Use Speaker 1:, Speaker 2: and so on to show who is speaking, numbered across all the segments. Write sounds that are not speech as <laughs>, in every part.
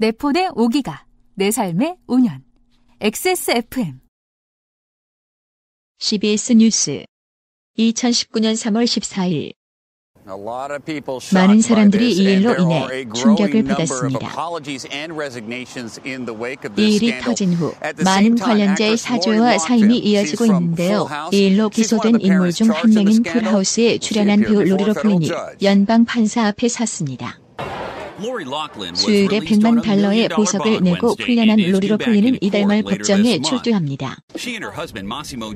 Speaker 1: 내 폰에 5기가, 내 삶에 5년. XSFM. CBS 뉴스 2019년 3월 14일
Speaker 2: 많은 사람들이 이 일로 인해 충격을 받았습니다.
Speaker 1: 이 일이 터진 후 많은 관련자의 사죄와 사임이 이어지고 있는데요. 이 일로 기소된 인물 중 한 명인 풀하우스에 출연한 배우 로리로 프린이 연방 판사 앞에 섰습니다. 수요일에 100만 달러의 보석을 내고 풀려난 로리로 플린은 이달 말 법정에 출두합니다.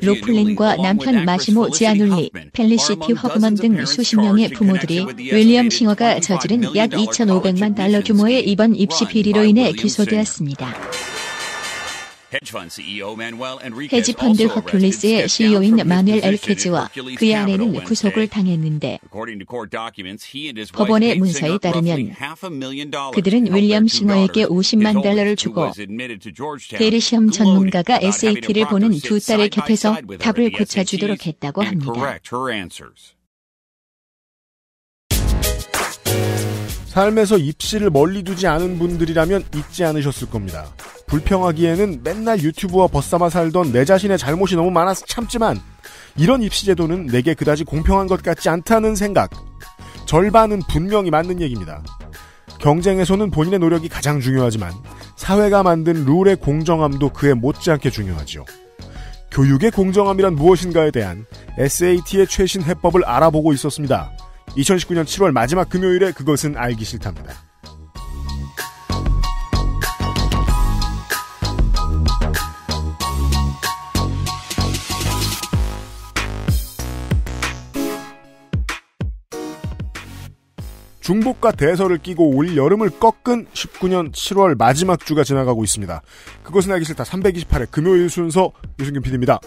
Speaker 1: 로플린과 남편 마시모 지아눌리, 펠리시티 허그먼 등 수십 명의 부모들이 윌리엄 싱어가 저지른 약 2,500만 달러 규모의 이번 입시 비리로 인해 기소되었습니다. 헤지펀드 허플리스의 CEO인 마누엘 엘케지와 그의 아내는 구속을 당했는데 법원의 문서에 따르면 그들은 윌리엄 싱어에게 50만 달러를 주고 대리시험 전문가가 SAT를 보는 두 딸의 곁에서 답을 고쳐주도록 했다고 합니다.
Speaker 3: 삶에서 입시를 멀리 두지 않은 분들이라면 잊지 않으셨을 겁니다. 불평하기에는 맨날 유튜브와 벗삼아 살던 내 자신의 잘못이 너무 많아서 참지만 이런 입시제도는 내게 그다지 공평한 것 같지 않다는 생각. 절반은 분명히 맞는 얘기입니다. 경쟁에서는 본인의 노력이 가장 중요하지만 사회가 만든 룰의 공정함도 그에 못지않게 중요하지요. 교육의 공정함이란 무엇인가에 대한 SAT의 최신 해법을 알아보고 있었습니다. 2019년 7월 마지막 금요일에 그것은 알기 싫답니다. 중복과 대서를 끼고 올 여름을 꺾은 19년 7월 마지막 주가 지나가고 있습니다. 그것은 알기 싫다 328회 금요일 순서 유승균 PD입니다.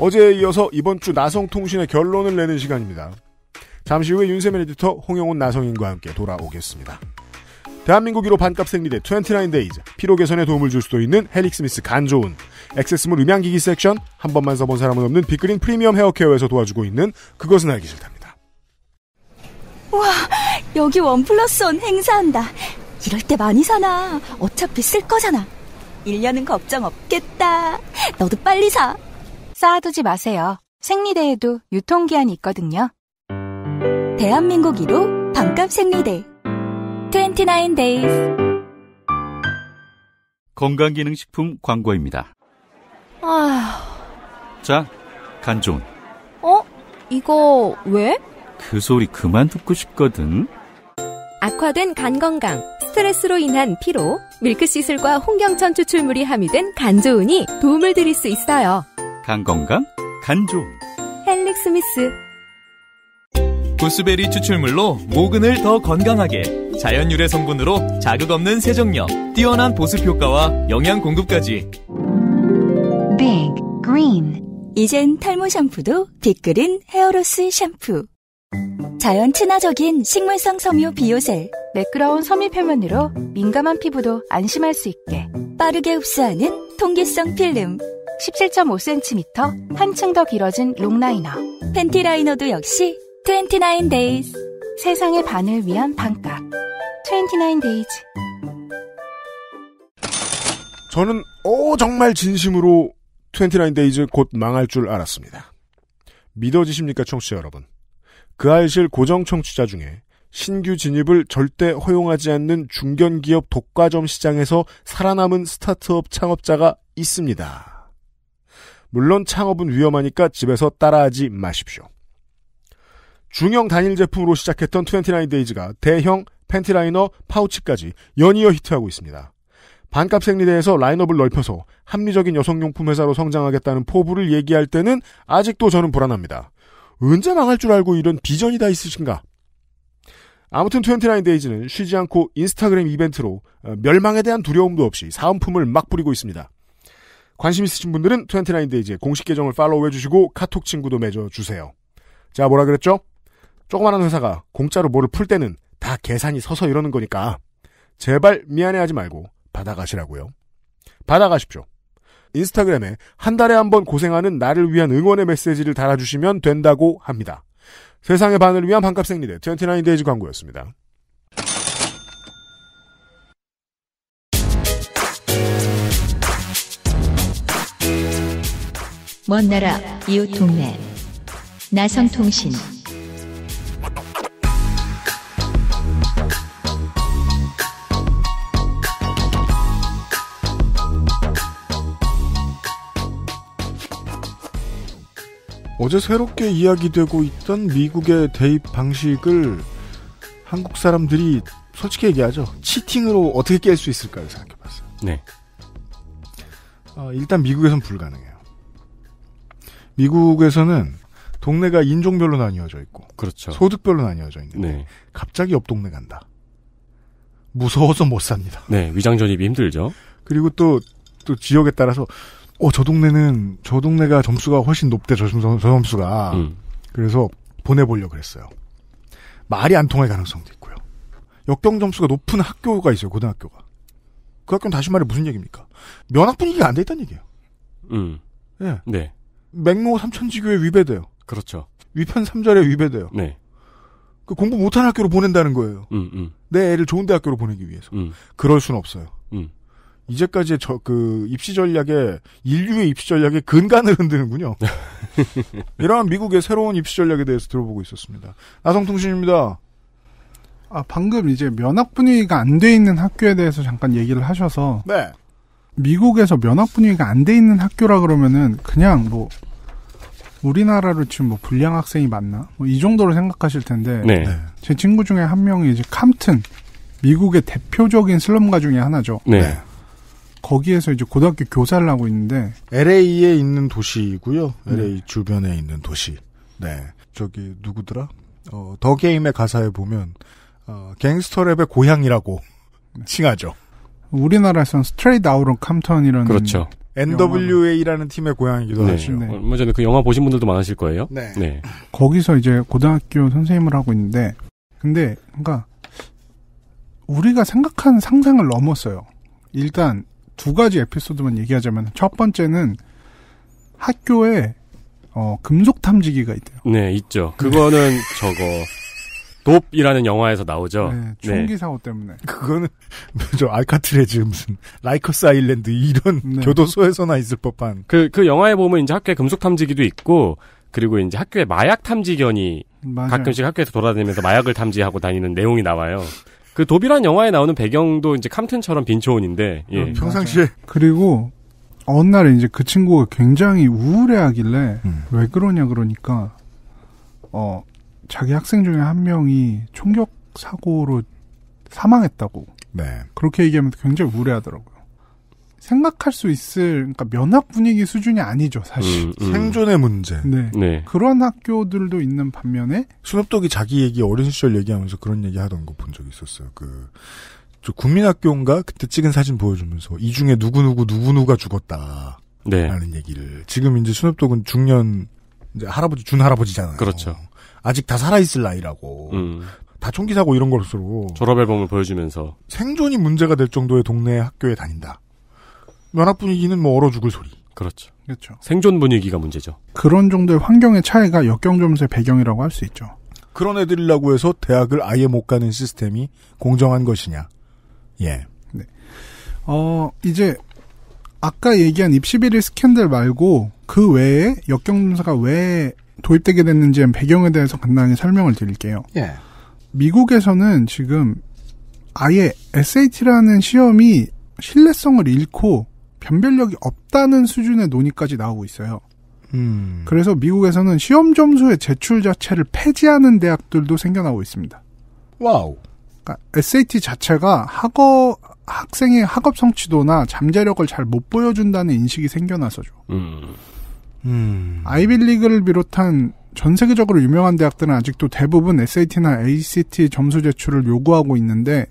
Speaker 3: 어제에 이어서 이번 주 나성통신의 결론을 내는 시간입니다. 잠시 후에 윤세민 에디터, 홍영훈 나성인과 함께 돌아오겠습니다. 대한민국 으로 반값 생리대 29데이즈 피로 개선에 도움을 줄 수도 있는 헬릭스미스 간 좋은 액세스몰 음향기기 섹션 한 번만 써본 사람은 없는 빅그린 프리미엄 헤어케어에서 도와주고 있는 그것은 알기 싫답니다
Speaker 1: 와 여기 원 플러스 원 행사한다 이럴 때 많이 사나 어차피 쓸 거잖아 1년은 걱정 없겠다 너도 빨리 사 쌓아두지 마세요 생리대에도 유통기한이 있거든요 대한민국 1호 반값 생리대 29 days
Speaker 2: 건강기능식품 광고입니다.
Speaker 1: 아휴.
Speaker 2: 자, 간 좋은.
Speaker 1: 어? 이거 왜?
Speaker 2: 그 소리 그만 듣고 싶거든.
Speaker 1: 악화된 간 건강, 스트레스로 인한 피로, 밀크시술과 홍경천 추출물이 함유된 간 좋은이 도움을 드릴 수 있어요.
Speaker 2: 간 건강, 간 좋은.
Speaker 1: 헬릭 스미스.
Speaker 2: 보스베리 추출물로 모근을 더 건강하게 자연 유래 성분으로 자극 없는 세정력, 뛰어난 보습 효과와 영양 공급까지.
Speaker 1: Big 이젠 탈모 샴푸도 빅그린 헤어로스 샴푸. 자연 친화적인 식물성 섬유 비오셀. 매끄러운 섬유 표면으로 민감한 피부도 안심할 수 있게 빠르게 흡수하는 통기성 필름 17.5cm 한층 더 길어진 롱라이너 팬티 라이너도 역시 29 days. 세상의 반을 위한 반값. 29 days.
Speaker 3: 저는 오 정말 진심으로 29 days 곧 망할 줄 알았습니다. 믿어지십니까, 청취자 여러분? 그 알실 고정 청취자 중에 신규 진입을 절대 허용하지 않는 중견기업 독과점 시장에서 살아남은 스타트업 창업자가 있습니다. 물론 창업은 위험하니까 집에서 따라하지 마십시오. 중형 단일 제품으로 시작했던 29데이즈가 대형 팬티라이너 파우치까지 연이어 히트하고 있습니다. 반값 생리대에서 라인업을 넓혀서 합리적인 여성용품 회사로 성장하겠다는 포부를 얘기할 때는 아직도 저는 불안합니다. 언제 망할 줄 알고 이런 비전이 다 있으신가? 아무튼 29데이즈는 쉬지 않고 인스타그램 이벤트로 어, 멸망에 대한 두려움도 없이 사은품을 막 뿌리고 있습니다. 관심 있으신 분들은 29데이즈의 공식 계정을 팔로우해주시고 카톡 친구도 맺어주세요. 자, 뭐라 그랬죠? 조그마한 회사가 공짜로 뭐를 풀 때는 다 계산이 서서 이러는 거니까 제발 미안해하지 말고 받아가시라고요. 받아가십시오. 인스타그램에 한 달에 한 번 고생하는 나를 위한 응원의 메시지를 달아주시면 된다고 합니다. 세상의 반을 위한 반값 생리대 29데이즈 광고였습니다.
Speaker 1: 먼 나라 이웃 동네 나성통신
Speaker 3: 어제 새롭게 이야기되고 있던 미국의 대입 방식을 한국 사람들이 솔직히 얘기하죠. 치팅으로 어떻게 깰 수 있을까를 생각해봤어요. 네. 어, 일단 미국에선 불가능해요. 미국에서는 동네가 인종별로 나뉘어져 있고,
Speaker 2: 그렇죠. 소득별로 나뉘어져 있는데 네.
Speaker 3: 갑자기 옆 동네 간다. 무서워서 못 삽니다.
Speaker 2: 네, 위장 전입이 힘들죠. 그리고 또 또 지역에 따라서
Speaker 3: 어, 저 동네는, 저 동네가 점수가 훨씬 높대, 저, 저, 저 점수가. 음. 그래서 보내보려고 그랬어요. 말이 안 통할 가능성도 있고요. 역경 점수가 높은 학교가 있어요, 고등학교가. 그 학교는 다시 말해 무슨 얘기입니까? 면학 분위기가 안 돼 있다는 얘기예요. 음. 예. 네. 맹모 삼천지교에 위배돼요. 그렇죠. 위편 3절에 위배돼요. 네. 그 공부 못하는 학교로 보낸다는 거예요. 음, 음. 내 애를 좋은 대학교로 보내기 위해서. 음. 그럴 수는 없어요. 이제까지의 저, 그 입시 전략에 인류의 입시 전략에 근간을 흔드는군요. <laughs> 이러한 미국의 새로운
Speaker 4: 입시 전략에 대해서 들어보고 있었습니다. 나성통신입니다. 아 방금 이제 면학 분위기가 안 돼 있는 학교에 대해서 잠깐 얘기를 하셔서 네. 미국에서 면학 분위기가 안 돼 있는 학교라 그러면은 그냥 뭐 우리나라로 지금 뭐 불량 학생이 맞나 뭐 이 정도로 생각하실 텐데 네. 네. 제 친구 중에 한 명이 이제 캄튼 미국의 대표적인 슬럼가 중에 하나죠. 네. 네. 거기에서 이제 고등학교 교사를 하고 있는데
Speaker 3: LA에 있는 도시이고요. LA 네. 주변에 있는 도시. 네. 저기 누구더라? 어, 더 게임의 가사에 보면 어, 갱스터랩의
Speaker 4: 고향이라고 네. 칭하죠. 우리나라에서는 스트레이 다우론 캄턴이라는 그렇죠. NWA라는 팀의 고향이기도 네. 하죠. 네.
Speaker 2: 얼마 전에 그 영화 보신 분들도 많으실 거예요. 네. 네.
Speaker 4: 거기서 이제 고등학교 선생님을 하고 있는데 근데 그러니까 우리가 생각하는 상상을 넘었어요. 일단 두 가지 에피소드만 얘기하자면 첫 번째는 학교에 어, 금속 탐지기가 있대요.
Speaker 2: 네, 있죠. 그거는 네. 저거 돕이라는 영화에서 나오죠. 네, 네, 총기 사고
Speaker 4: 때문에.
Speaker 3: 그거는 <laughs> 저 알카트레즈 무슨 라이커스 아일랜드 이런 네. 교도소에서나 있을 법한.
Speaker 2: 그그 그 영화에 보면 이제 학교에 금속 탐지기도 있고 그리고 이제 학교에 마약 탐지견이 맞아요. 가끔씩 학교에서 돌아다니면서 마약을 탐지하고 다니는 내용이 나와요. 그 도비란 영화에 나오는 배경도 이제 캄튼처럼 빈 초원인데 예. 음, 평상시에
Speaker 4: 그리고 어느 날에 이제 그 친구가 굉장히 우울해하길래 음. 왜 그러냐 그러니까 어 자기 학생 중에 한 명이 총격 사고로 사망했다고 네. 그렇게 얘기하면 굉장히 우울해하더라고요. 생각할 수 있을 그러니까 면학 분위기 수준이 아니죠 사실 음, 음. 생존의 문제 네. 네. 그런 학교들도
Speaker 3: 있는 반면에 수업독이 자기 얘기 어린 시절 얘기하면서 그런 얘기 하던 거 본 적이 있었어요 그 국민학교인가 그때 찍은 사진 보여주면서 이 중에 누구 누구 누구 누가 죽었다 네. 라는 얘기를 지금 이제 수업독은 중년 이제 할아버지 준 할아버지잖아요 그렇죠 아직 다 살아있을 나이라고 음. 다 총기 사고 이런 걸로
Speaker 2: 졸업 앨범을 보여주면서
Speaker 3: 생존이 문제가 될 정도의 동네 학교에 다닌다. 연합 분위기는 뭐 얼어 죽을 소리.
Speaker 2: 그렇죠. 그렇죠. 생존 분위기가 문제죠.
Speaker 4: 그런 정도의 환경의 차이가 역경점수의 배경이라고 할 수 있죠.
Speaker 3: 그런 애들이라고 해서 대학을 아예 못 가는 시스템이 공정한
Speaker 4: 것이냐. 예. 네. 어, 이제 아까 얘기한 입시비리 스캔들 말고 그 외에 역경점수가왜 도입되게 됐는지 배경에 대해서 간단하게 설명을 드릴게요. 예. 미국에서는 지금 아예 SAT라는 시험이 신뢰성을 잃고 변별력이 없다는 수준의 논의까지 나오고 있어요. 음. 그래서 미국에서는 시험 점수의 제출 자체를 폐지하는 대학들도 생겨나고 있습니다. 와우. 그러니까 SAT 자체가 학업 학생의 학업 성취도나 잠재력을 잘 못 보여준다는 인식이 생겨나서죠. 음. 음. 아이빌리그를 비롯한 전 세계적으로 유명한 대학들은 아직도 대부분 SAT나 ACT 점수 제출을 요구하고 있는데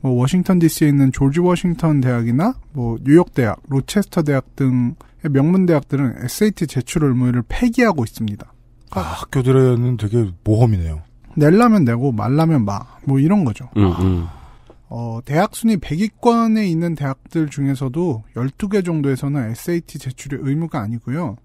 Speaker 4: 뭐 워싱턴 D.C.에 있는 조지 워싱턴 대학이나 뭐 뉴욕 대학, 로체스터 대학 등의 명문 대학들은 SAT 제출 의무를 폐기하고 있습니다. 아, 학교들은 되게 모험이네요. 낼라면 내고 말라면 마. 뭐 이런 거죠. 음, 아, 음. 어, 대학 순위 100위권에 있는 대학들 중에서도 12개 정도에서는 SAT 제출의 의무가 아니고요.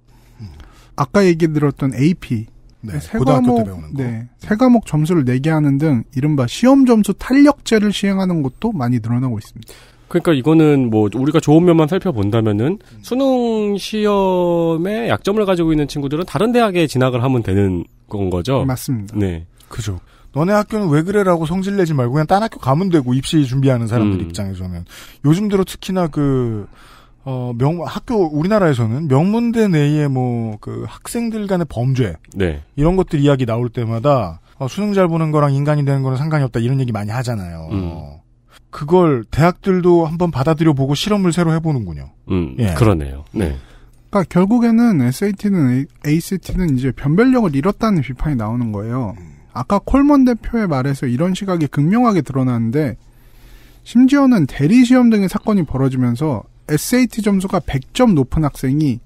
Speaker 4: 음. 아까 얘기 들었던 AP 네, 세 과목, 네, 세 과목 점수를 내게 하는 등 이른바 시험 점수 탄력제를 시행하는 것도 많이 늘어나고 있습니다.
Speaker 2: 그러니까 이거는 뭐 우리가 좋은 면만 살펴본다면은 수능 시험에 약점을 가지고 있는 친구들은 다른 대학에 진학을 하면 되는 건 거죠. 맞습니다. 네, 그죠.
Speaker 3: 너네 학교는 왜 그래라고 성질 내지 말고 그냥 딴 학교 가면 되고 입시 준비하는 사람들 음. 입장에서는 요즘 들어 특히나 그 어, 명, 학교, 우리나라에서는 명문대 내에 뭐, 그, 학생들 간의 범죄. 네. 이런 것들 이야기 나올 때마다, 어, 수능 잘 보는 거랑 인간이 되는 거랑 상관이 없다 이런 얘기 많이 하잖아요.
Speaker 2: 음. 어,
Speaker 4: 그걸 대학들도 한번 받아들여 보고 실험을 새로 해보는군요.
Speaker 2: 음, 예. 그러네요. 네.
Speaker 4: 그러니까 결국에는 SAT는 ACT는 이제 변별력을 잃었다는 비판이 나오는 거예요. 아까 콜먼 대표의 말에서 이런 시각이 극명하게 드러나는데 심지어는 대리 시험 등의 사건이 벌어지면서 SAT 점수가 100점 높은 학생이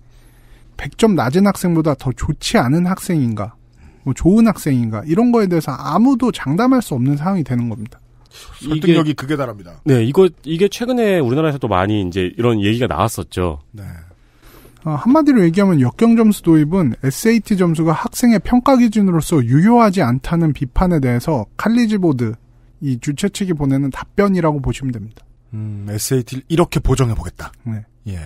Speaker 4: 100점 낮은 학생보다 더 좋지 않은 학생인가, 뭐 좋은 학생인가 이런 거에 대해서 아무도 장담할 수 없는 상황이 되는 겁니다. 설득력이
Speaker 2: 그게 다릅니다. 네, 이거 이게 최근에 우리나라에서도 많이 이제 이런 얘기가 나왔었죠. 네.
Speaker 4: 어, 한마디로 얘기하면 역경 점수 도입은 SAT 점수가 학생의 평가 기준으로서 유효하지 않다는 비판에 대해서 칼리지 보드 이 주최 측이 보내는 답변이라고 보시면 됩니다. 음, SAT를 이렇게 보정해 보겠다. 네. 예.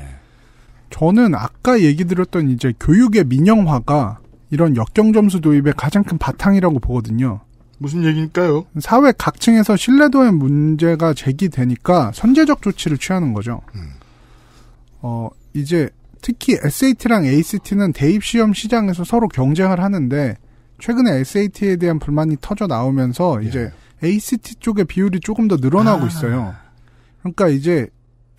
Speaker 4: 저는 아까 얘기 드렸던 이제 교육의 민영화가 이런 역경 점수 도입의 가장 큰 바탕이라고 보거든요. 무슨 얘기일까요? 사회 각층에서 신뢰도의 문제가 제기되니까 선제적 조치를 취하는 거죠. 음. 어, 이제 특히 SAT랑 ACT는 대입 시험 시장에서 서로 경쟁을 하는데 최근에 SAT에 대한 불만이 터져 나오면서 이제 예. ACT 쪽의 비율이 조금 더 늘어나고 아, 있어요. 그러니까 이제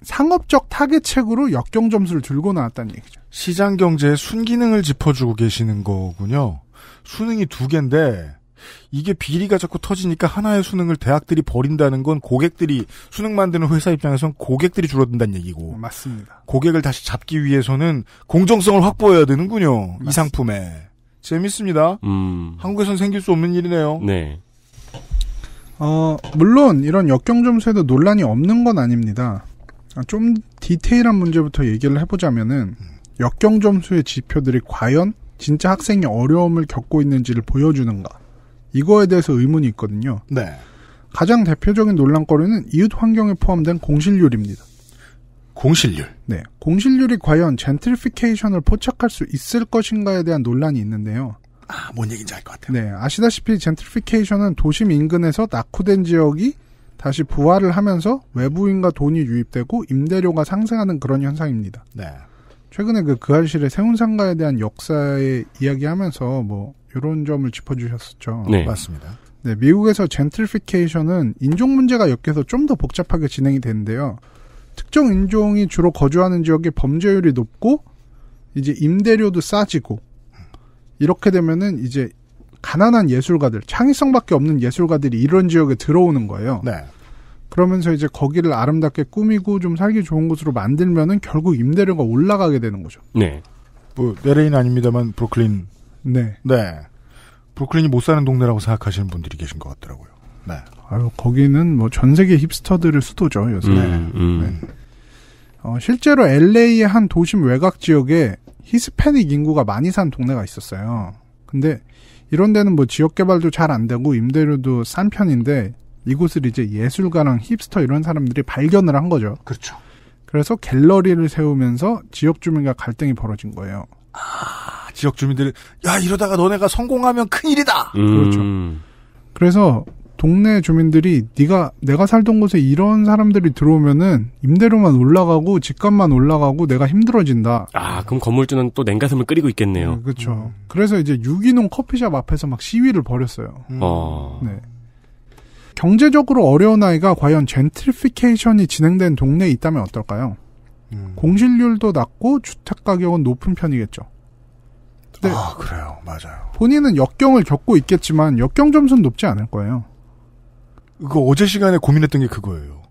Speaker 4: 상업적 타겟책으로 역경 점수를 들고 나왔다는 얘기죠. 시장 경제의 순기능을 짚어주고 계시는 거군요.
Speaker 3: 수능이 두 개인데 이게 비리가 자꾸 터지니까 하나의 수능을 대학들이 버린다는 건 고객들이 수능 만드는 회사 입장에선 고객들이 줄어든다는 얘기고 어, 맞습니다. 고객을 다시 잡기 위해서는 공정성을 확보해야 되는군요. 맞습니다. 이 상품에 재밌습니다. 음. 한국에선 생길 수 없는 일이네요.
Speaker 2: 네.
Speaker 4: 어, 물론 이런 역경점수에도 논란이 없는 건 아닙니다. 아, 좀 디테일한 문제부터 얘기를 해보자면은 역경점수의 지표들이 과연 진짜 학생이 어려움을 겪고 있는지를 보여주는가 이거에 대해서 의문이 있거든요. 네. 가장 대표적인 논란거리는 이웃 환경에 포함된 공실률입니다. 공실률. 네. 공실률이 과연 젠틀피케이션을 포착할 수 있을 것인가에 대한 논란이 있는데요. 아, 뭔 얘기인지 알 것 같아요. 네, 아시다시피 젠트리피케이션은 도심 인근에서 낙후된 지역이 다시 부활을 하면서 외부인과 돈이 유입되고 임대료가 상승하는 그런 현상입니다. 네. 최근에 그 그할실의 세운상가에 대한 역사의 이야기하면서 뭐 이런 점을 짚어주셨었죠. 네, 맞습니다. 네, 미국에서 젠트리피케이션은 인종 문제가 엮여서 좀 더 복잡하게 진행이 되는데요. 특정 인종이 주로 거주하는 지역의 범죄율이 높고 이제 임대료도 싸지고 이렇게 되면은 이제 가난한 예술가들, 창의성밖에 없는 예술가들이 이런 지역에 들어오는 거예요. 네. 그러면서 이제 거기를 아름답게 꾸미고 좀 살기 좋은 곳으로 만들면은 결국 임대료가 올라가게 되는 거죠.
Speaker 2: 네.
Speaker 3: 뭐 LA는 아닙니다만 브루클린. 네.
Speaker 4: 네. 브루클린이 못 사는 동네라고 생각하시는 분들이 계신 것 같더라고요. 네. 아유 거기는 뭐 전 세계 힙스터들의 수도죠 요새. 음, 음. 네. 어, 실제로 LA의 한 도심 외곽 지역에 히스패닉 인구가 많이 산 동네가 있었어요. 근데 이런 데는 뭐 지역 개발도 잘 안 되고 임대료도 싼 편인데 이곳을 이제 예술가랑 힙스터 이런 사람들이 발견을 한 거죠. 그렇죠. 그래서 갤러리를 세우면서 지역 주민과 갈등이 벌어진 거예요. 아, 지역 주민들이 야 이러다가 너네가 성공하면
Speaker 3: 큰 일이다. 음.
Speaker 2: 그렇죠.
Speaker 4: 그래서 동네 주민들이 네가 내가 살던 곳에 이런 사람들이 들어오면은 임대료만 올라가고 집값만 올라가고 내가 힘들어진다.
Speaker 2: 아 그럼 건물주는 또 냉가슴을 끓이고 있겠네요. 네,
Speaker 4: 그렇죠. 음. 그래서 이제 유기농 커피숍 앞에서 막 시위를 벌였어요. 음.
Speaker 2: 어. 네.
Speaker 4: 경제적으로 어려운 아이가 과연 젠트리피케이션이 진행된 동네에 있다면 어떨까요? 음. 공실률도 낮고 주택 가격은 높은 편이겠죠. 네. 아, 그래요. 맞아요. 본인은 역경을 겪고 있겠지만 역경 점수는 높지 않을 거예요. 그거 어제 시간에 고민했던
Speaker 3: 게 그거예요.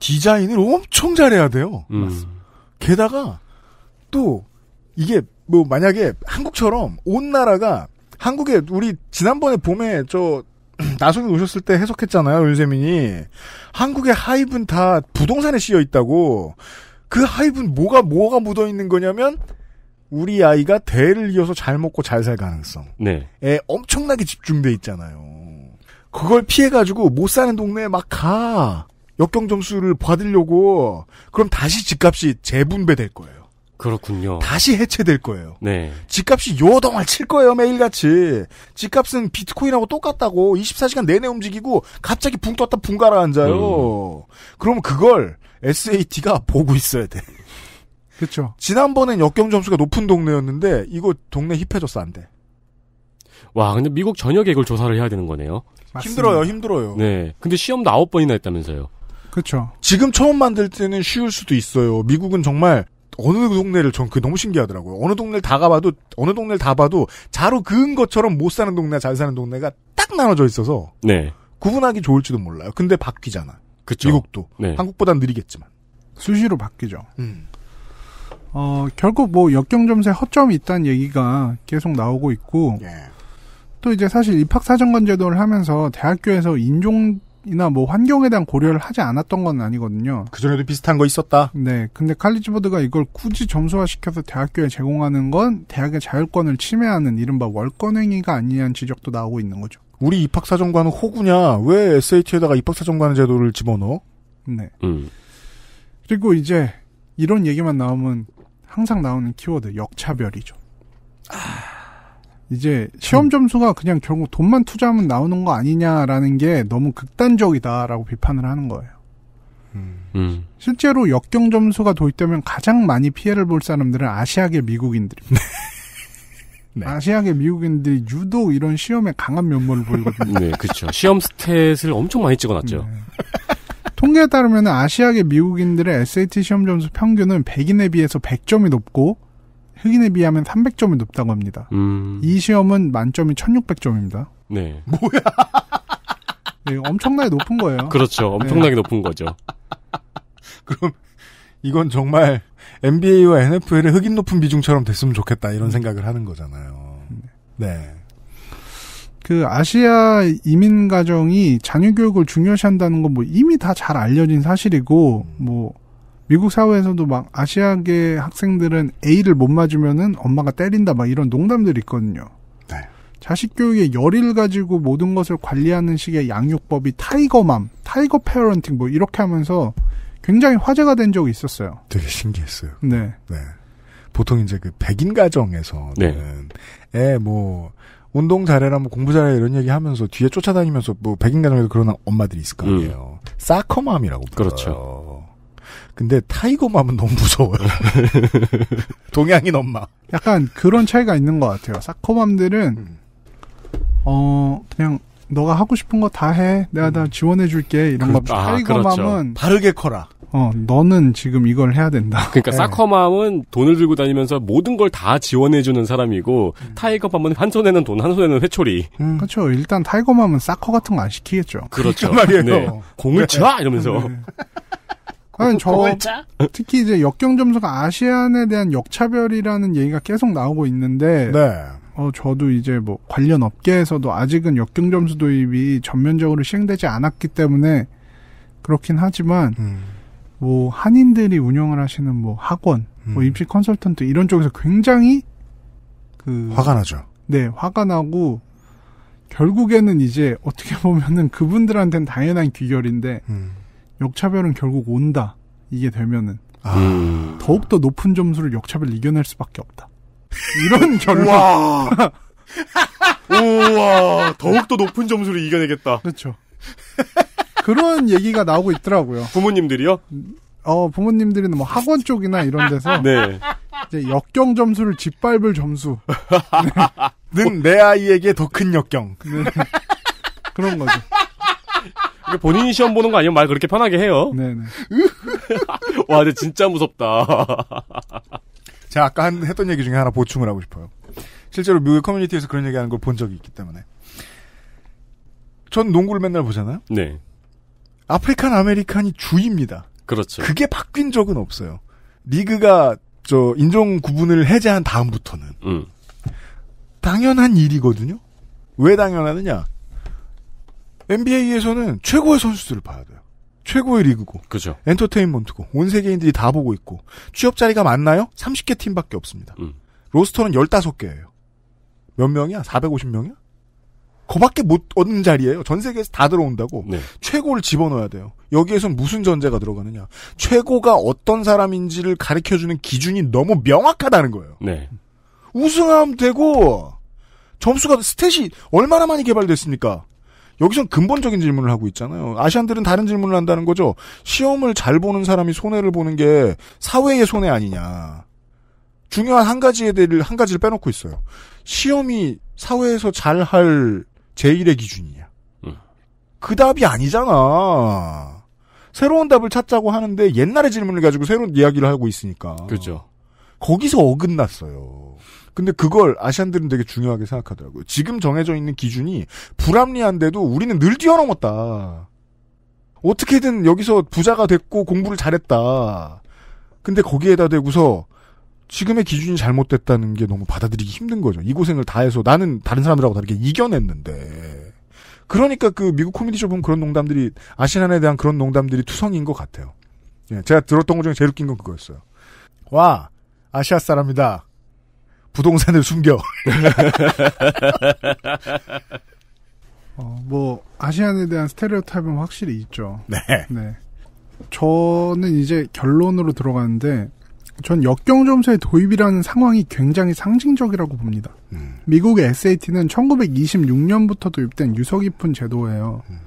Speaker 3: 디자인을 엄청 잘해야 돼요. 음. 게다가 또 이게 뭐 만약에 한국처럼 온 나라가 한국에 우리 지난번에 봄에 저 <clears throat> 나성이 오셨을 때 해석했잖아요, 윤세민이. 한국의 하입은 다 부동산에 씌여 있다고. 그 하입은 뭐가 뭐가 묻어 있는 거냐면 우리 아이가 대를 이어서 잘 먹고 잘 살 가능성에 네. 엄청나게 집중돼 있잖아요. 그걸 피해가지고 못 사는 동네에 막 가. 역경점수를 받으려고. 그럼 다시 집값이 재분배될 거예요.
Speaker 2: 그렇군요.
Speaker 3: 다시 해체될 거예요. 네. 집값이 요동을 칠 거예요, 매일같이. 집값은 비트코인하고 똑같다고 24시간 내내 움직이고 갑자기 붕 떴다 붕 가라앉아요. 음. 그럼 그걸 SAT가 보고 있어야 돼. 그렇죠. 지난번엔 역경 점수가 높은 동네였는데 이거 동네 힙해졌어 안 돼.
Speaker 2: 와, 근데 미국 전역에 이걸 조사를 해야 되는 거네요. 맞습니다. 힘들어요, 힘들어요. 네. 근데 시험도 아홉 번이나 했다면서요.
Speaker 3: 그렇죠. 지금 처음 만들 때는 쉬울 수도 있어요. 미국은 정말 어느 동네를 전 그 너무 신기하더라고요. 어느 동네를 다 가봐도 어느 동네를 다 봐도 자로 그은 것처럼 못 사는 동네와 잘 사는 동네가 딱 나눠져 있어서 네. 구분하기 좋을지도 몰라요. 근데 바뀌잖아.
Speaker 4: 그쵸. 미국도 네. 한국보단 느리겠지만 수시로 바뀌죠. 음. 어 결국 뭐 역경점세 허점이 있다는 얘기가 계속 나오고 있고 예. 또 이제 사실 입학사정관 제도를 하면서 대학교에서 인종 이나 뭐 환경에 대한 고려를 하지 않았던 건 아니거든요. 그전에도 비슷한 거 있었다. 네. 근데 칼리지 보드가 이걸 굳이 점수화시켜서 대학교에 제공하는 건 대학의 자율권을 침해하는 이른바 월권행위가 아니냐는 지적도 나오고 있는 거죠.
Speaker 3: 우리 입학사정관은 호구냐? 왜 SAT에다가 입학사정관 제도를
Speaker 4: 집어넣어? 네. 음. 그리고 이제 이런 얘기만 나오면 항상 나오는 키워드 역차별이죠. 아... 이제 시험 점수가 그냥 결국 돈만 투자하면 나오는 거 아니냐라는 게 너무 극단적이다라고 비판을 하는 거예요. 음. 음. 실제로 역경 점수가 도입되면 가장 많이 피해를 볼 사람들은 아시아계 미국인들입니다. <laughs> 네. 아시아계 미국인들이 유독 이런 시험에 강한 면모를 보이거든요.
Speaker 2: 네, 그렇죠. 시험 스탯을 엄청 많이 찍어놨죠. 네.
Speaker 4: 통계에 따르면 아시아계 미국인들의 SAT 시험 점수 평균은 백인에 비해서 100점이 높고 흑인에 비하면 300점이 높다고 합니다. 음. 이 시험은 만점이 1600점입니다.
Speaker 2: 네. 뭐야?
Speaker 4: 네, 엄청나게 높은 거예요. 그렇죠. 네. 엄청나게
Speaker 2: 네. 높은 거죠. <laughs>
Speaker 3: 그럼 이건 정말 NBA와 NFL의
Speaker 4: 흑인 높은 비중처럼 됐으면 좋겠다 이런 생각을 하는 거잖아요. 네. 그 아시아 이민 가정이 자녀 교육을 중요시한다는 건 뭐 이미 다 잘 알려진 사실이고 뭐 미국 사회에서도 막 아시아계 학생들은 A를 못 맞으면은 엄마가 때린다 막 이런 농담들이 있거든요. 네. 자식 교육에 열의를 가지고 모든 것을 관리하는 식의 양육법이 타이거맘, 타이거 페어런팅 뭐 이렇게 하면서 굉장히 화제가 된 적이 있었어요.
Speaker 3: 되게 신기했어요. 네. 네. 보통 이제 그
Speaker 4: 백인 가정에서는 네. 애뭐 운동
Speaker 3: 잘해라, 뭐 공부 잘해 이런 얘기 하면서 뒤에 쫓아다니면서 뭐 백인 가정에도 그런 엄마들이 있을 거 아니에요. 음.
Speaker 4: 사커맘이라고 불러요. 그렇죠. 근데 타이거맘은 너무 무서워요. <laughs> 동양인 엄마. 약간 그런 차이가 있는 것 같아요. 사커맘들은 음. 어 그냥 너가 하고 싶은 거 다 해. 내가 음. 다 지원해 줄게. 이런 그렇죠. 거. 그, 아, 타이거맘은 그렇죠. 바르게 커라. 어, 너는 지금 이걸 해야 된다. 그러니까 네.
Speaker 2: 사커맘은 돈을 들고 다니면서 모든 걸 다 지원해 주는 사람이고 음. 타이거맘은 한 손에는 돈, 한 손에는 회초리.
Speaker 4: 음. 그렇죠. 일단 타이거맘은 사커 같은 거 안 시키겠죠. 그렇죠. 그 <laughs> 말이에요. 네. 공을 네. 쳐 이러면서. 네. 아니, 그 저 특히 이제 역경 점수가 아시안에 대한 역차별이라는 얘기가 계속 나오고 있는데 네. 어 저도 이제 뭐 관련 업계에서도 아직은 역경 점수 도입이 전면적으로 시행되지 않았기 때문에 그렇긴 하지만 음. 뭐 한인들이 운영을 하시는 뭐 학원, 뭐 음. 뭐 입시 컨설턴트 이런 쪽에서 굉장히
Speaker 3: 그 화가 나죠.
Speaker 4: 네, 화가 나고 결국에는 이제 어떻게 <laughs> 보면은 그분들한테는 당연한 귀결인데 음. 역차별은 결국 온다. 이게 되면은 아. 음. 더욱더 높은 점수를 역차별 이겨낼 수밖에 없다. 이런 <laughs> 결과. <laughs> 우와, 더욱더 높은 점수를 이겨내겠다. 그렇죠. 그런 얘기가 나오고 있더라고요. 부모님들이요? 어, 부모님들은 뭐 학원 쪽이나 이런 데서 네. 이제 역경 점수를 짓밟을 점수. <laughs> 는 내 아이에게 더 큰
Speaker 3: 역경. 네. 그런 거죠.
Speaker 2: 본인이 시험 보는 거 아니면 말 그렇게 편하게 해요. 네네. 네. <laughs> 와, 근데 진짜 무섭다. <laughs>
Speaker 3: 제가 아까 한, 했던 얘기 중에 하나 보충을 하고 싶어요. 실제로 미국 커뮤니티에서 그런 얘기하는 걸 본 적이 있기 때문에. 전 농구를 맨날 보잖아요. 네. 아프리칸 아메리칸이 주입니다. 그렇죠. 그게 바뀐 적은 없어요. 리그가 저 인종 구분을 해제한 다음부터는 음. 당연한 일이거든요. 왜 당연하느냐? NBA에서는 최고의 선수들을 봐야 돼요. 최고의 리그고. 그죠. 엔터테인먼트고. 온 세계인들이 다 보고 있고. 취업 자리가 많나요? 30개 팀밖에 없습니다. 음. 로스터는 15개예요. 몇 명이야? 450명이야? 그밖에 못 얻는 자리예요. 전 세계에서 다 들어온다고. 네. 최고를 집어넣어야 돼요. 여기에선 무슨 전제가 들어가느냐. 최고가 어떤 사람인지를 가르쳐주는 기준이 너무 명확하다는 거예요. 네. 우승하면 되고 점수가 스탯이 얼마나 많이 개발됐습니까? 여기선 근본적인 질문을 하고 있잖아요. 아시안들은 다른 질문을 한다는 거죠. 시험을 잘 보는 사람이 손해를 보는 게 사회의 손해 아니냐. 중요한 한 가지에 대해 한 가지를 빼놓고 있어요. 시험이 사회에서 잘할제1의 기준이냐. 음. 그 답이 아니잖아. 새로운 답을 찾자고 하는데 옛날의 질문을 가지고 새로운 이야기를 하고 있으니까. 그죠. 거기서 어긋났어요. 근데 그걸 아시안들은 되게 중요하게 생각하더라고요. 지금 정해져 있는 기준이 불합리한데도 우리는 늘 뛰어넘었다. 어떻게든 여기서 부자가 됐고 공부를 잘했다. 근데 거기에다 대고서 지금의 기준이 잘못됐다는 게 너무 받아들이기 힘든 거죠. 이 고생을 다 해서 나는 다른 사람들하고 다르게 이겨냈는데. 그러니까 그 미국 코미디쇼 보면 그런 농담들이 아시안에 대한 그런 농담들이 투성인 것 같아요. 예, 제가 들었던 것 중에 제일 웃긴 건 그거였어요. 와 아시아 사람이다. 부동산을 숨겨. <laughs>
Speaker 4: 어, 뭐 아시안에 대한 스테레오타입은 확실히 있죠. 네. 네. 저는 이제 결론으로 들어가는데 전 역경점수의 도입이라는 상황이 굉장히 상징적이라고 봅니다. 음. 미국의 SAT는 1926년부터 도입된 유서 깊은 제도예요. 음.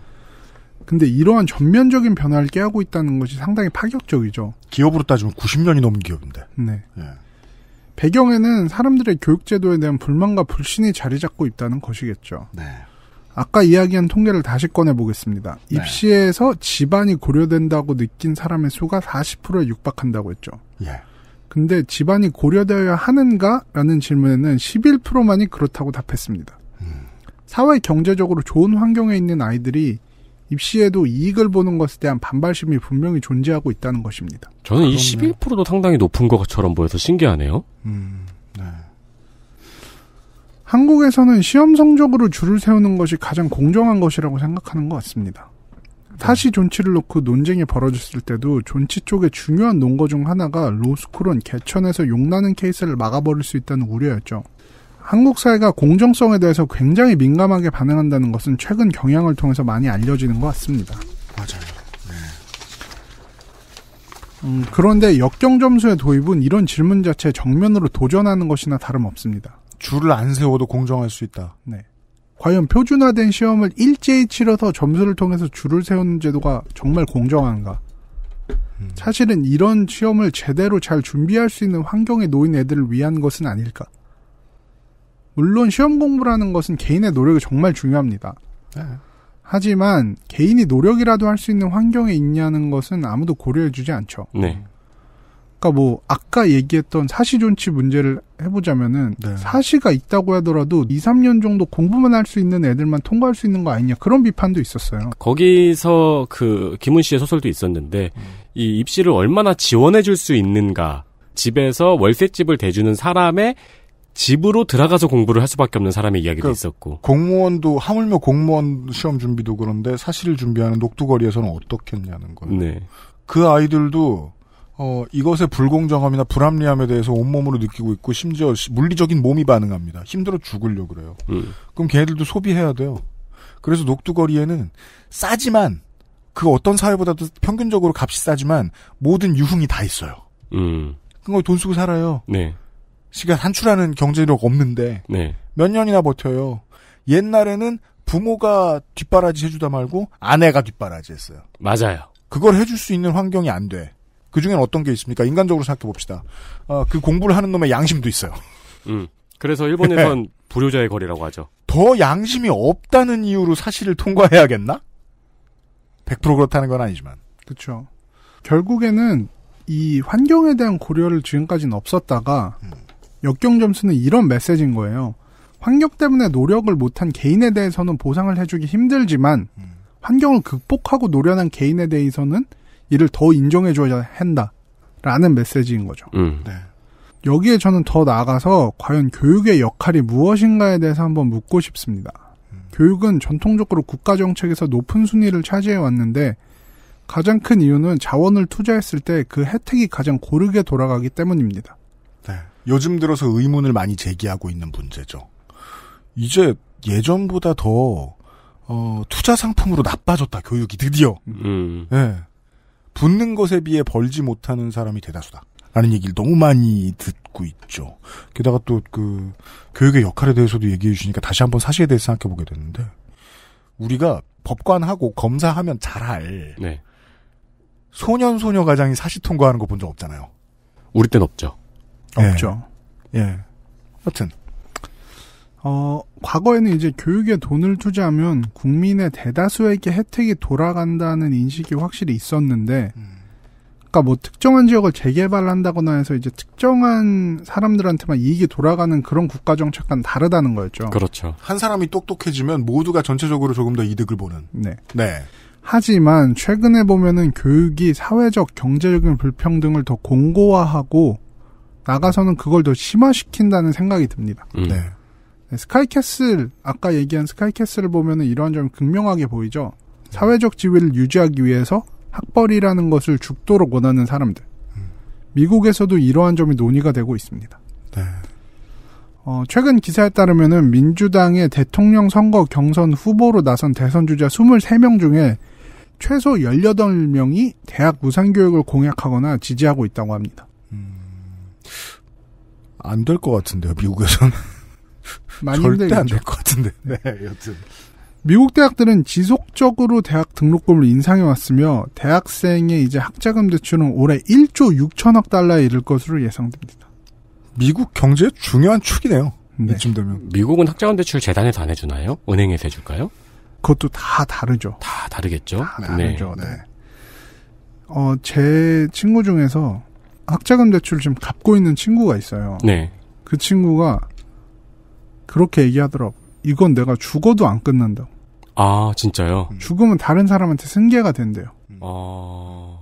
Speaker 4: 근데 이러한 전면적인 변화를 깨하고 있다는 것이 상당히 파격적이죠. 기업으로 따지면 90년이 넘은 기업인데. 네. 예. 배경에는 사람들의 교육제도에 대한 불만과 불신이 자리 잡고 있다는 것이겠죠. 네. 아까 이야기한 통계를 다시 꺼내보겠습니다. 네. 입시에서 집안이 고려된다고 느낀 사람의 수가 40%에 육박한다고 했죠. 예. 근데 집안이 고려되어야 하는가라는 질문에는 11%만이 그렇다고 답했습니다. 음. 사회 경제적으로 좋은 환경에 있는 아이들이 입시에도 이익을 보는 것에 대한 반발심이 분명히 존재하고 있다는 것입니다.
Speaker 2: 저는 이 11%도 상당히 높은 것처럼 보여서 신기하네요. 음, 네.
Speaker 4: 한국에서는 시험 성적으로 줄을 세우는 것이 가장 공정한 것이라고 생각하는 것 같습니다. 사시 존치를 놓고 논쟁이 벌어졌을 때도 존치 쪽의 중요한 논거 중 하나가 로스쿨은 개천에서 용나는 케이스를 막아버릴 수 있다는 우려였죠. 한국 사회가 공정성에 대해서 굉장히 민감하게 반응한다는 것은 최근 경향을 통해서 많이 알려지는 것 같습니다. 맞아요. 네. 음, 그런데 역경 점수의 도입은 이런 질문 자체 정면으로 도전하는 것이나 다름없습니다. 줄을 안 세워도 공정할 수 있다. 네. 과연 표준화된 시험을 일제히 치러서 점수를 통해서 줄을 세우는 제도가 정말 공정한가? 음. 사실은 이런 시험을 제대로 잘 준비할 수 있는 환경에 놓인 애들을 위한 것은 아닐까? 물론 시험 공부라는 것은 개인의 노력이 정말 중요합니다. 네. 하지만 개인이 노력이라도 할 수 있는 환경에 있냐는 것은 아무도 고려해주지 않죠. 네. 그러니까 뭐 아까 얘기했던 사시존치 문제를 해보자면은 네. 사시가 있다고 하더라도 2, 3년 정도 공부만 할 수 있는 애들만 통과할 수 있는 거 아니냐 그런 비판도 있었어요.
Speaker 2: 거기서 그 김은 씨의 소설도 있었는데 음. 이 입시를 얼마나 지원해줄 수 있는가 집에서 월세집을 대주는 사람의 집으로 들어가서 공부를 할 수밖에 없는 사람의 이야기도 그러니까 있었고
Speaker 3: 공무원도 하물며 공무원 시험 준비도 그런데 사실을 준비하는 녹두거리에서는 어떻겠냐는 거예요. 네. 그 아이들도 어, 이것의 불공정함이나 불합리함에 대해서 온몸으로 느끼고 있고 심지어 물리적인 몸이 반응합니다. 힘들어 죽으려 그래요. 음. 그럼 걔네들도 소비해야 돼요. 그래서 녹두거리에는 싸지만 그 어떤 사회보다도 평균적으로 값이 싸지만 모든 유흥이 다 있어요. 음. 그거 돈 쓰고 살아요. 네. 시간 한출하는 경제력 없는데 네. 몇 년이나 버텨요. 옛날에는 부모가 뒷바라지 해주다 말고 아내가 뒷바라지 했어요. 맞아요. 그걸 해줄 수 있는 환경이 안 돼. 그 중엔 어떤 게 있습니까? 인간적으로 생각해 봅시다. 어, 그 공부를 하는 놈의 양심도 있어요.
Speaker 2: 음. 그래서 일본에선 네. 불효자의 거리라고 하죠.
Speaker 3: 더 양심이
Speaker 4: 없다는 이유로 사실을 통과해야겠나? 100% 그렇다는 건 아니지만. 그렇죠. 결국에는 이 환경에 대한 고려를 지금까지는 없었다가 음. 역경 점수는 이런 메시지인 거예요. 환경 때문에 노력을 못한 개인에 대해서는 보상을 해주기 힘들지만 음. 환경을 극복하고 노련한 개인에 대해서는 이를 더 인정해줘야 한다라는 메시지인 거죠. 음. 네. 여기에 저는 더 나아가서 과연 교육의 역할이 무엇인가에 대해서 한번 묻고 싶습니다. 음. 교육은 전통적으로 국가 정책에서 높은 순위를 차지해 왔는데 가장 큰 이유는 자원을 투자했을 때 그 혜택이 가장 고르게 돌아가기 때문입니다. 요즘 들어서 의문을 많이 제기하고 있는 문제죠. 이제 예전보다
Speaker 3: 더 어, 투자 상품으로 나빠졌다 교육이 드디어. 음. 네. 붙는 것에 비해 벌지 못하는 사람이 대다수다. 라는 얘기를 너무 많이 듣고 있죠. 게다가 또 그 교육의 역할에 대해서도 얘기해 주시니까 다시 한번 사실에 대해 서 생각해 보게 됐는데 우리가 법관하고 검사하면 잘할 네. 소년 소녀 과장이 사시 통과하는 거 본 적 없잖아요.
Speaker 2: 우리 땐 없죠. 예. 없죠. 예. 예.
Speaker 4: 여튼 어, 과거에는 이제 교육에 돈을 투자하면 국민의 대다수에게 혜택이 돌아간다는 인식이 확실히 있었는데, 그러니까 뭐 특정한 지역을 재개발한다거나 해서 이제 특정한 사람들한테만 이익이 돌아가는 그런 국가 정책과는 다르다는 거였죠. 그렇죠. 한 사람이 똑똑해지면 모두가 전체적으로 조금 더 이득을 보는. 네. 네. 하지만 최근에 보면은 교육이 사회적 경제적인 불평등을 더 공고화하고 나가서는 그걸 더 심화시킨다는 생각이 듭니다. 음. 네. 네 스카이캐슬 아까 얘기한 스카이캐슬을 보면 이러한 점이 극명하게 보이죠. 사회적 지위를 유지하기 위해서 학벌이라는 것을 죽도록 원하는 사람들. 음. 미국에서도 이러한 점이 논의가 되고 있습니다. 네. 어, 최근 기사에 따르면은 민주당의 대통령 선거 경선 후보로 나선 대선 주자 23명 중에 최소 18명이 대학 무상교육을 공약하거나 지지하고 있다고 합니다. 안될것 같은데요, 미국에서는. <laughs> 절대 안 될 것 같은데. 네. 네, 여튼. 미국 대학들은 지속적으로 대학 등록금을 인상해 왔으며 대학생의 이제 학자금 대출은 올해 1조 6천억 달러에 이를 것으로 예상됩니다. 미국 경제의 중요한 축이네요.
Speaker 2: 네. 이쯤 되면. 미국은 학자금 대출 재단에서 안 해주나요?
Speaker 4: 은행에서 해줄까요? 그것도 다 다르죠. 다
Speaker 2: 다르겠죠. 다 네. 다르죠. 네. 네.
Speaker 4: 어, 제 친구 중에서 학자금 대출 을 지금 갚고 있는 친구가 있어요. 네. 그 친구가 그렇게 얘기하더라고. 이건 내가 죽어도 안 끝난다.
Speaker 2: 아, 진짜요? 음.
Speaker 4: 죽으면 다른 사람한테 승계가 된대요. 음. 아.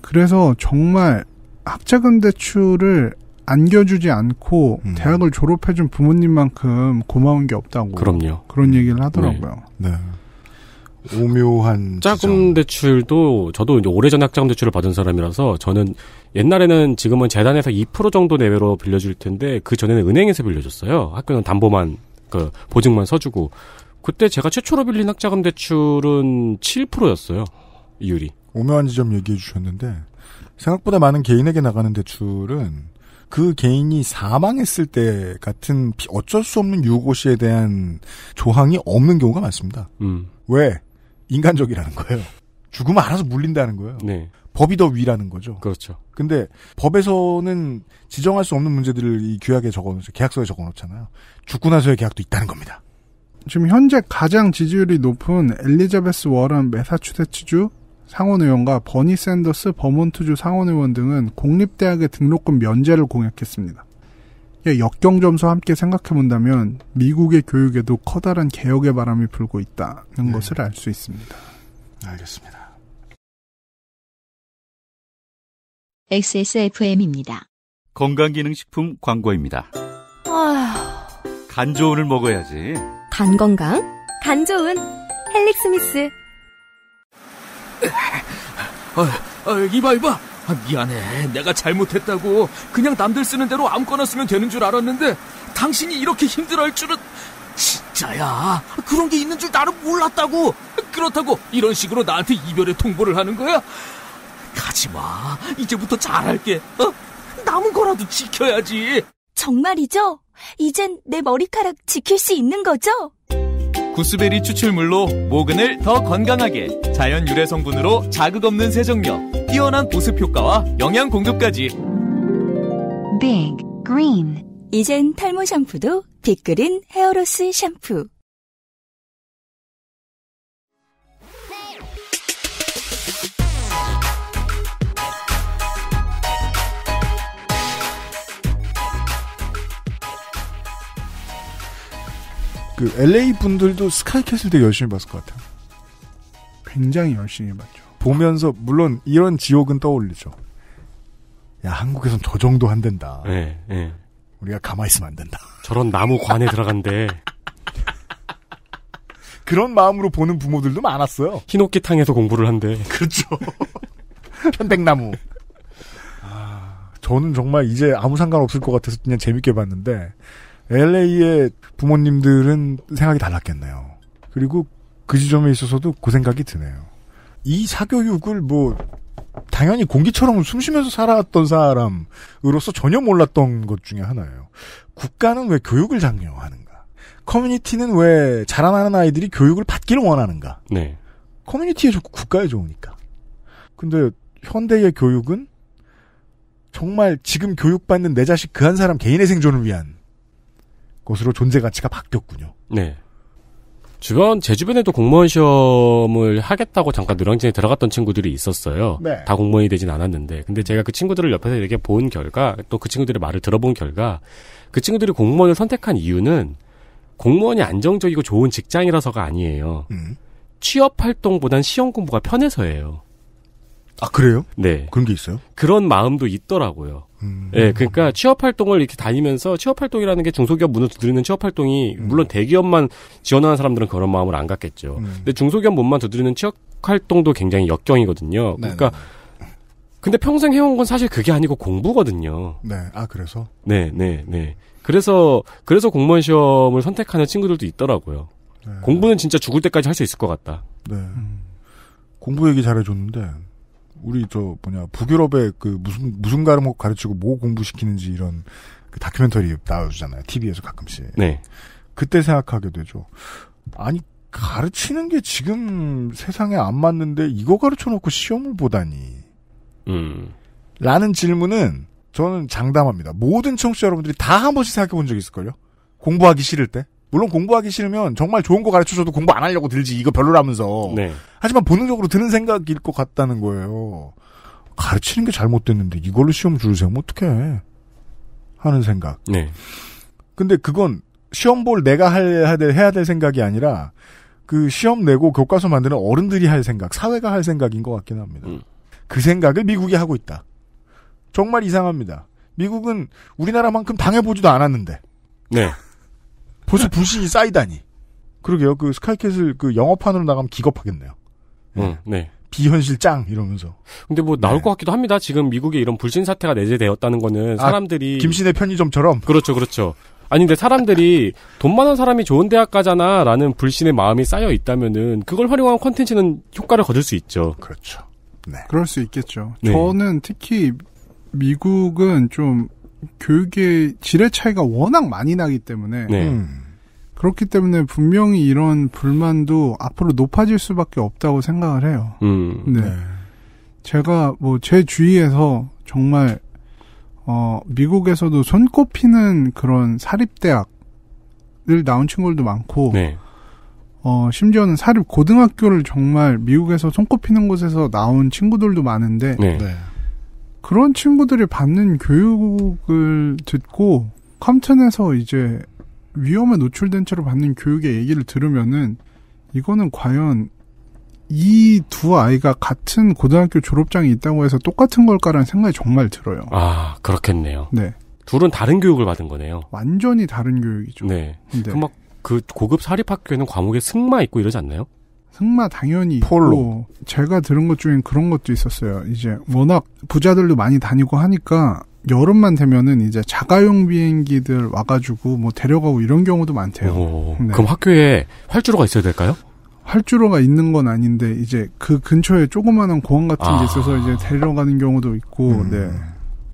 Speaker 4: 그래서 정말 학자금 대출을 안겨주지 않고 음. 대학을 졸업해준 부모님만큼 고마운 게 없다고. 그럼요. 그런 음. 얘기를 하더라고요.
Speaker 2: 네. 네. 오묘한 짝금 대출도 저도 이제 오래전에 짝금 대출을 받은 사람이라서 저는 옛날에는 지금은 재단에서 2% 정도 내외로 빌려줄 텐데 그 전에는 은행에서 빌려줬어요. 학교는 담보만 그 보증만 서주고 그때 제가 최초로 빌린 학자금 대출은 7%였어요 이율이. 오묘한 지점
Speaker 3: 얘기해 주셨는데 생각보다 많은 개인에게 나가는 대출은 그 개인이 사망했을 때 같은 어쩔 수 없는 유고시에 대한 조항이 없는 경우가 많습니다. 음. 왜? 인간적이라는 거예요. 죽으면 알아서 물린다는 거예요. 네. 법이 더 위라는 거죠. 그렇죠. 근데 법에서는 지정할 수 없는 문제들을
Speaker 4: 이 규약에 적어놓죠. 계약서에 적어놓잖아요. 죽고 나서의 계약도 있다는 겁니다. 지금 현재 가장 지지율이 높은 엘리자베스 워런 메사추세츠주 상원의원과 버니 샌더스 버몬트주 상원의원 등은 공립대학의 등록금 면제를 공약했습니다. 예, 역경 점수와 함께 생각해 본다면 미국의 교육에도 커다란 개혁의 바람이 불고 있다는 네. 것을 알 수 있습니다. 알겠습니다.
Speaker 1: XSFM입니다.
Speaker 4: 건강기능식품
Speaker 2: 광고입니다.
Speaker 1: 아...
Speaker 2: 간 좋은을 먹어야지.
Speaker 1: 간 건강? 간 좋은 헬릭스미스.
Speaker 2: 어, 어, 이봐 이봐 아, 미안해. 내가 잘못했다고. 그냥 남들 쓰는 대로 아무거나 쓰면 되는 줄 알았는데 당신이 이렇게 힘들어할 줄은 진짜야. 그런 게 있는 줄 나는 몰랐다고. 그렇다고 이런 식으로 나한테 이별의 통보를 하는 거야? 가지 마. 이제부터 잘할게. 어? 남은 거라도 지켜야지.
Speaker 1: 정말이죠? 이젠 내 머리카락 지킬 수 있는 거죠?
Speaker 2: 구스베리 추출물로 모근을 더 건강하게 자연 유래 성분으로 자극 없는 세정력 뛰어난 보습 효과와 영양 공급까지.
Speaker 1: Big Green. 이젠 탈모 샴푸도 빅그린 헤어로스 샴푸.
Speaker 3: 그 LA 분들도 스카이캐슬 되게 열심히 봤을 것 같아요. 굉장히 열심히 봤죠. 보면서 물론 이런 지옥은 떠올리죠. 야 한국에선 저 정도 안 된다.
Speaker 2: 네, 네.
Speaker 3: 우리가 가만히 있으면 안 된다.
Speaker 2: <laughs> 저런 나무 관에 들어간대.
Speaker 3: 그런 마음으로 보는 부모들도 많았어요.
Speaker 2: 흰옥기탕에서 공부를 한대. 그렇죠.
Speaker 3: <laughs> 편백나무. 아, 저는 정말 이제 아무 상관없을 것 같아서 그냥 재밌게 봤는데 LA의 부모님들은 생각이 달랐겠네요. 그리고 그 지점에 있어서도 고 그 생각이 드네요. 이 사교육을 뭐 당연히 공기처럼 숨쉬면서 살아왔던 사람으로서 전혀 몰랐던 것 중에 하나예요. 국가는 왜 교육을 장려하는가? 커뮤니티는 왜 자라나는 아이들이 교육을 받기를 원하는가? 네. 커뮤니티에 좋고 국가에 좋으니까. 근데 현대의 교육은 정말 지금 교육받는 내 자식 그 한 사람 개인의 생존을 위한 것으로 존재 가치가 바뀌었군요.
Speaker 2: 네. 주변 제 주변에도 공무원 시험을 하겠다고 잠깐 누랑진에 들어갔던 친구들이 있었어요. 네. 다 공무원이 되진 않았는데, 근데 제가 그 친구들을 옆에서 이렇게 본 결과, 또 그 친구들의 말을 들어본 결과, 그 친구들이 공무원을 선택한 이유는 공무원이 안정적이고 좋은 직장이라서가 아니에요. 음. 취업 활동보단 시험 공부가 편해서예요. 아 그래요? 네. 그런 게 있어요? 그런 마음도 있더라고요. 음. 예, 그러니까 취업 활동을 이렇게 다니면서 취업 활동이라는 게 중소기업 문을 두드리는 취업 활동이 음. 물론 대기업만 지원하는 사람들은 그런 마음을 안 갖겠죠. 음. 근데 중소기업 문만 두드리는 취업 활동도 굉장히 역경이거든요. 네네. 그러니까 네. 근데 평생 해온 건 사실 그게 아니고 공부거든요.
Speaker 3: 네, 아 그래서?
Speaker 2: 네, 네, 네. 그래서 그래서 공무원 시험을 선택하는 친구들도 있더라고요. 네. 공부는 진짜 죽을 때까지 할 수 있을 것 같다.
Speaker 3: 네. 음. 공부 얘기 잘해줬는데 우리 저 뭐냐 북유럽의 그 무슨 무슨 과목 가르치고 뭐 공부시키는지 이런 그 다큐멘터리 나와주잖아요. TV에서 가끔씩. 네. 그때 생각하게 되죠. 아니 가르치는 게 지금 세상에 안 맞는데 이거 가르쳐놓고 시험을 보다니. 음. 라는 질문은 저는 장담합니다. 모든 청취자 여러분들이 다 한 번씩 생각해 본 적 있을걸요? 공부하기 싫을 때? 물론 공부하기 싫으면 정말 좋은 거 가르쳐줘도 공부 안 하려고 들지 이거 별로라면서. 네. 하지만 본능적으로 드는 생각일 것 같다는 거예요. 가르치는 게 잘못됐는데 이걸로 시험 줄 세우면 어떡해. 하는 생각. 네. 근데 그건 시험 볼 내가 할, 해야 될 생각이 아니라 그 시험 내고 교과서 만드는 어른들이 할 생각, 사회가 할 생각인 것 같긴 합니다. 음. 그 생각을 미국이 하고 있다. 정말 이상합니다. 미국은 우리나라만큼 당해보지도 않았는데. 네. 보수 <laughs> 부신이 쌓이다니. 그러게요. 그 스카이캐슬 그 영업판으로 나가면 기겁하겠네요. 네. 음, 네. 비현실 짱 이러면서.
Speaker 2: 근데 뭐 나올 네. 것 같기도 합니다. 지금 미국에 이런 불신 사태가 내재되었다는 거는 아, 사람들이 아, 김신의 편의점처럼. 그렇죠, 그렇죠. 아니 근데 사람들이 <laughs> 돈 많은 사람이 좋은 대학 가잖아라는 불신의 마음이 쌓여 있다면은 그걸 활용한 콘텐츠는 효과를 거둘 수 있죠. 그렇죠.
Speaker 4: 네. 그럴 수 있겠죠. 네. 저는 특히 미국은 좀 교육의 질의 차이가 워낙 많이 나기 때문에 네. 음. 그렇기 때문에 분명히 이런 불만도 앞으로 높아질 수밖에 없다고 생각을 해요. 음. 네. 네. 제가 뭐 제 주위에서 정말 어 미국에서도 손꼽히는 그런 사립대학을 나온 친구들도 많고 네. 어 심지어는 사립 고등학교를 정말 미국에서 손꼽히는 곳에서 나온 친구들도 많은데 네. 네. 그런 친구들이 받는 교육을 듣고 컴튼에서 이제 위험에 노출된 채로 받는 교육의 얘기를 들으면은 이거는 과연 이 두 아이가 같은 고등학교 졸업장이 있다고 해서 똑같은 걸까라는 생각이 정말 들어요.
Speaker 2: 아 그렇겠네요. 네. 둘은 다른 교육을 받은 거네요.
Speaker 4: 완전히 다른 교육이죠.
Speaker 2: 네. 네. 그막 그 고급 사립학교에는 과목에 승마 있고 이러지 않나요?
Speaker 4: 흑마 당연히 폴로. 제가 들은 것 중엔 그런 것도 있었어요. 이제 워낙 부자들도 많이 다니고 하니까 여름만 되면은 이제 자가용 비행기들 와가지고 뭐 데려가고 이런 경우도 많대요. 오, 네. 그럼
Speaker 2: 학교에 활주로가 있어야 될까요?
Speaker 4: 활주로가 있는 건 아닌데 이제 그 근처에 조그마한 공항 같은 게 아. 있어서 이제 데려가는 경우도 있고 음. 네.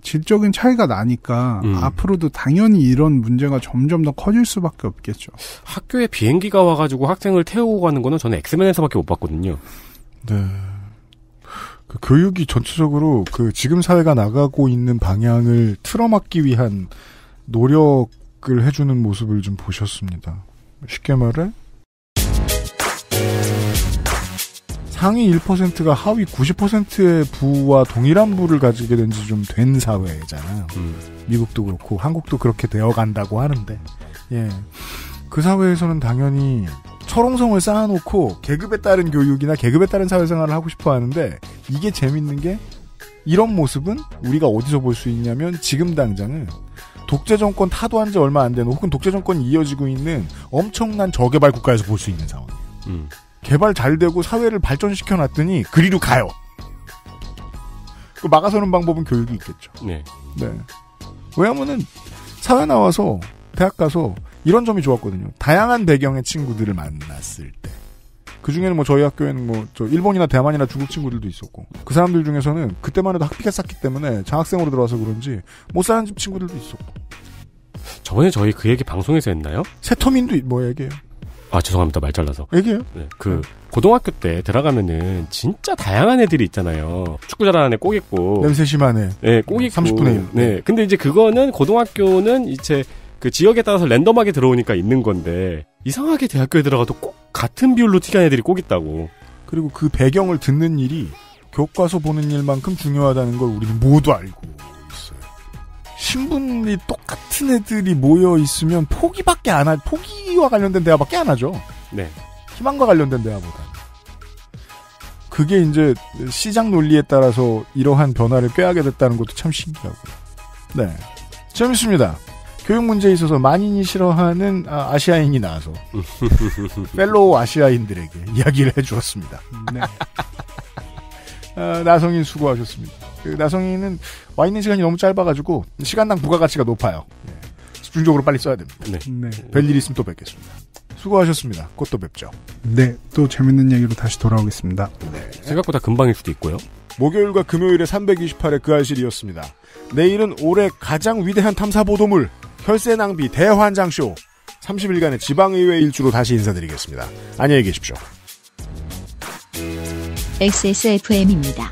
Speaker 4: 질적인 차이가 나니까 음. 앞으로도 당연히 이런 문제가 점점 더 커질 수밖에 없겠죠.
Speaker 2: 학교에 비행기가 와가지고 학생을 태우고 가는 거는 저는 엑스맨에서밖에 못 봤거든요.
Speaker 4: 네. 그
Speaker 2: 교육이
Speaker 3: 전체적으로 그 지금 사회가 나가고 있는 방향을 틀어막기 위한 노력을 해주는 모습을 좀 보셨습니다. 쉽게 말해 상위 1%가 하위 90%의 부와 동일한 부를 가지게 된 지 좀 된 사회잖아요. 음. 미국도 그렇고 한국도 그렇게 되어 간다고 하는데 예. 그 사회에서는 당연히 철옹성을 쌓아놓고 계급에 따른 교육이나 계급에 따른 사회생활을 하고 싶어 하는데 이게 재밌는 게 이런 모습은 우리가 어디서 볼 수 있냐면 지금 당장은 독재 정권 타도한 지 얼마 안 된 혹은 독재 정권이 이어지고 있는 엄청난 저개발 국가에서 볼 수 있는 상황이에요. 음. 개발 잘 되고 사회를 발전시켜 놨더니 그리로 가요. 그 막아서는 방법은 교육이 있겠죠. 네. 네. 왜냐면은 사회 나와서 대학 가서 이런 점이 좋았거든요. 다양한 배경의 친구들을 만났을 때. 그 중에는 뭐 저희 학교에는 뭐 저 일본이나 대만이나 중국 친구들도 있었고 그 사람들 중에서는 그때만 해도 학비가 쌌기 때문에 장학생으로 들어와서 그런지 못 사는 집 친구들도 있었고
Speaker 2: 저번에 저희 그 얘기 방송에서 했나요?
Speaker 3: 새터민도 뭐 얘기해요?
Speaker 2: 아 죄송합니다 말 잘라서. 얘기해요. 네, 그 고등학교 때 들어가면은 진짜 다양한 애들이 있잖아요. 축구 잘하는 애 꼭 있고 냄새 심한 애. 네, 꼭 있고. 30분의 1. 네, 근데 이제 그거는 고등학교는 이제 그 지역에 따라서 랜덤하게 들어오니까 있는 건데 이상하게 대학교에 들어가도 꼭 같은 비율로 특이한 애들이 꼭 있다고.
Speaker 3: 그리고 그 배경을 듣는 일이 교과서 보는 일만큼 중요하다는 걸 우리는 모두 알고. 신분이 똑같은 애들이 모여 있으면 포기밖에 안 하, 포기와 관련된 대화밖에 안 하죠. 네. 희망과 관련된 대화보다. 그게 이제 시장 논리에 따라서 이러한 변화를 꾀하게 됐다는 것도 참 신기하고요. 네. 재밌습니다. 교육 문제에 있어서 만인이 싫어하는 아, 시아인이 나와서 <laughs> 펠로우 아시아인들에게 이야기를 해주었습니다. 네. <laughs> 아, 나성인 수고하셨습니다. 그 나성이는 와 있는 시간이 너무 짧아가지고 시간당 부가가치가 높아요. 네. 집중적으로 빨리 써야 됩니다. 네. 네. 별일
Speaker 4: 있으면 또 뵙겠습니다.
Speaker 3: 수고하셨습니다. 곧 또 뵙죠.
Speaker 4: 네, 또 재밌는 얘기로 다시 돌아오겠습니다. 네.
Speaker 3: 생각보다 금방일 수도 있고요. 목요일과 금요일에 328회 그 알실이었습니다. 내일은 올해 가장 위대한 탐사보도물 혈세 낭비 대환장쇼 30일간의 지방의회 일주로 다시 인사드리겠습니다. 안녕히 계십시오.
Speaker 1: XSFM입니다.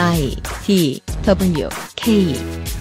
Speaker 1: I D W K